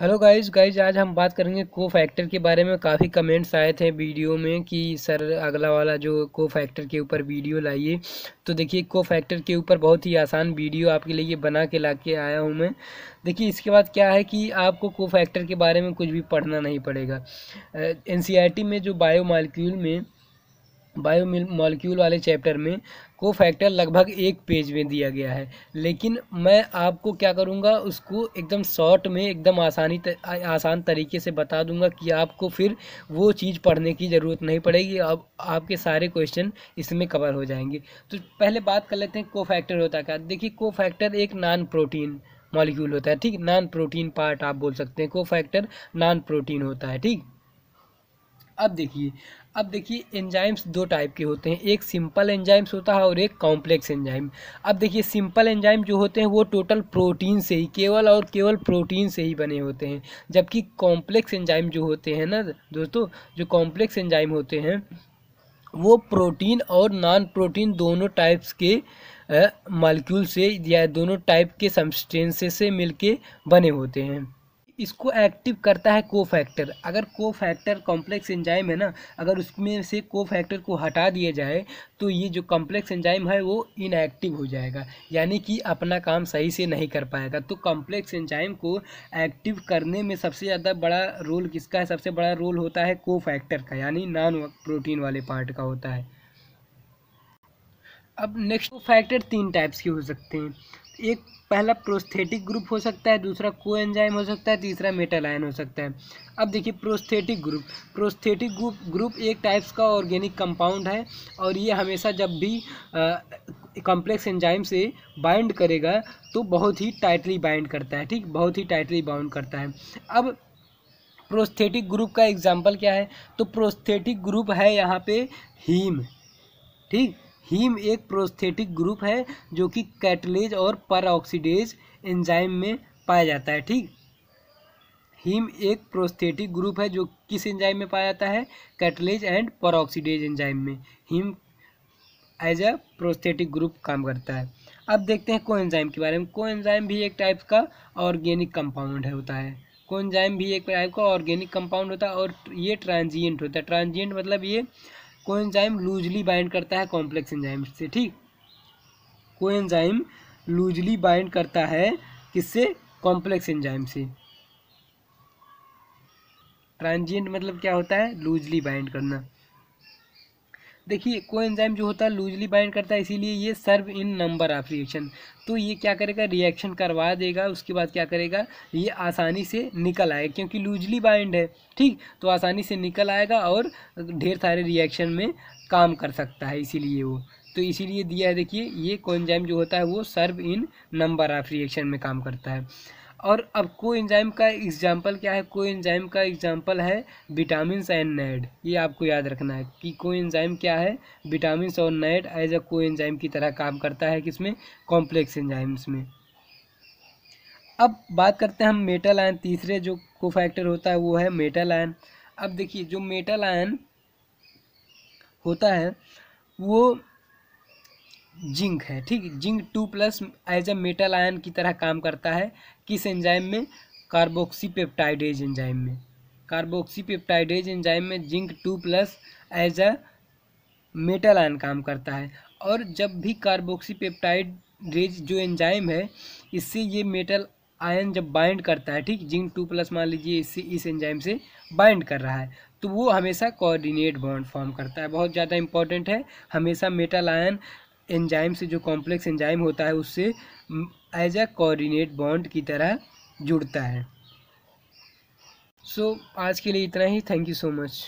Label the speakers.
Speaker 1: hello guys guys आज हम बात करेंगे को फैक्टर के बारे में काफ़ी कमेंट्स आए थे वीडियो में कि सर अगला वाला जो को फैक्टर के ऊपर वीडियो लाइए तो देखिए को फैक्टर के ऊपर बहुत ही आसान वीडियो आपके लिए बना के ला के आया हूँ मैं देखिए इसके बाद क्या है कि आपको को फैक्टर के बारे में कुछ भी पढ़ना नहीं पड़ेगा एन e में जो बायो मालिक्यूल में बायो मॉलिक्यूल वाले चैप्टर में को फैक्टर लगभग एक पेज में दिया गया है लेकिन मैं आपको क्या करूँगा उसको एकदम शॉर्ट में एकदम आसानी आसान तरीके से बता दूंगा कि आपको फिर वो चीज़ पढ़ने की ज़रूरत नहीं पड़ेगी अब आपके सारे क्वेश्चन इसमें कवर हो जाएंगे तो पहले बात कर लेते हैं को फैक्टर होता क्या देखिए को फैक्टर एक नान प्रोटीन मॉलिक्यूल होता है ठीक नॉन प्रोटीन पार्ट आप बोल सकते हैं को फैक्टर नॉन प्रोटीन होता है ठीक अब देखिए अब देखिए एंजाइम्स दो टाइप के होते हैं एक सिंपल एंजाइम्स होता है और एक कॉम्प्लेक्स एंजाइम अब देखिए सिंपल एंजाइम जो होते हैं वो टोटल प्रोटीन से ही केवल और केवल प्रोटीन से ही बने होते हैं जबकि कॉम्प्लेक्स एंजाइम जो होते हैं ना दोस्तों जो कॉम्प्लेक्स एंजाइम होते हैं वो प्रोटीन और नॉन प्रोटीन दोनों टाइप्स के मालिक्यूल से या दोनों टाइप के सब्सटेंसेस से मिलके बने होते हैं इसको एक्टिव करता है को फैक्टर अगर को फैक्टर कॉम्प्लेक्स एंजाइम है ना अगर उसमें से को फैक्टर को हटा दिया जाए तो ये जो कॉम्प्लेक्स एंजाइम है वो इनएक्टिव हो जाएगा यानी कि अपना काम सही से नहीं कर पाएगा तो कॉम्प्लेक्स एंजाइम को एक्टिव करने में सबसे ज़्यादा बड़ा रोल किसका है सबसे बड़ा रोल होता है को फैक्टर का यानी नॉन प्रोटीन वाले पार्ट का होता है अब नेक्स्ट फैक्टर तीन टाइप्स के हो सकते हैं एक पहला प्रोस्थेटिक ग्रुप हो सकता है दूसरा को एंजाइम हो सकता है तीसरा मेटल आयन हो सकता है अब देखिए prosthetic group prosthetic group group एक टाइप्स का ऑर्गेनिक कंपाउंड है और ये हमेशा जब भी कॉम्प्लेक्स एंजाइम से बाइंड करेगा तो बहुत ही टाइटली बाइंड करता है ठीक बहुत ही टाइटली बाउंड करता है अब प्रोस्थेटिक ग्रुप का एग्जाम्पल क्या है तो प्रोस्थेटिक ग्रुप है यहाँ पे हीम ठीक हीम एक प्रोस्थेटिक ग्रुप है जो कि कैटलेज और पराऑक्सीडेज एंजाइम में पाया जाता है ठीक हीम एक प्रोस्थेटिक ग्रुप है जो किस एंजाइम में पाया जाता है कैटलेज एंड पराऑक्सीडेज एंजाइम में heme as a prosthetic group काम करता है अब देखते हैं एंजाइम के बारे में एंजाइम भी एक टाइप का ऑर्गेनिक कंपाउंड है होता है कोएंजाइम भी एक टाइप का ऑर्गेनिक कंपाउंड होता है और ये ट्रांजियंट होता है ट्रांजियंट मतलब ये कोएंजाइम लूजली बाइंड करता है कॉम्प्लेक्स एंजाइम से ठीक कोएंजाइम लूजली बाइंड करता है किससे कॉम्प्लेक्स एंजाइम से ट्रांजिएंट मतलब क्या होता है लूजली बाइंड करना देखिए कोएंजाइम जो होता है लूजली बाइंड करता है इसीलिए ये serve in number of reaction तो ये क्या करेगा रिएक्शन करवा देगा उसके बाद क्या करेगा ये आसानी से निकल आएगा क्योंकि लूजली बाइंड है ठीक तो आसानी से निकल आएगा और ढेर सारे रिएक्शन में काम कर सकता है इसीलिए वो तो इसीलिए दिया है देखिए ये कोएंजाइम जो होता है वो serve in number of reaction में काम करता है और अब को इंजाइम का एग्जाम्पल क्या है को इंजाइम का एग्जाम्पल है विटामिन एंड नेड ये आपको याद रखना है कि को इंजाइम क्या है विटामिन और नेड एज अ को इंजाइम की तरह काम करता है किसमें कॉम्प्लेक्स एंजाइम्स में अब बात करते हैं हम मेटल आयन तीसरे जो को फैक्टर होता है वो है मेटल आयन अब देखिए जो मेटल आयन होता है वो जिंक है ठीक zinc two plus as a metal ion की तरह काम करता है किस एंजाइम में कार्बोक्सीपेप्टाइडेज एंजाइम में कार्बोक्सीपेप्टाइडेज एंजाइम में zinc two plus as a metal ion काम करता है और जब भी कार्बोक्सीपेप्टाइड रेज जो एंजाइम है इससे ये मेटल आयन जब बाइंड करता है ठीक जिंक टू प्लस मान लीजिए इससे इस एंजाइम से बाइंड कर रहा है तो वो हमेशा कोऑर्डिनेट बॉन्ड फॉर्म करता है बहुत ज़्यादा इंपॉर्टेंट है हमेशा मेटल आयन एंजाइम से जो कॉम्प्लेक्स एंजाइम होता है उससे एज अ कोऑर्डिनेट बॉन्ड की तरह जुड़ता है सो so, आज के लिए इतना ही थैंक यू सो मच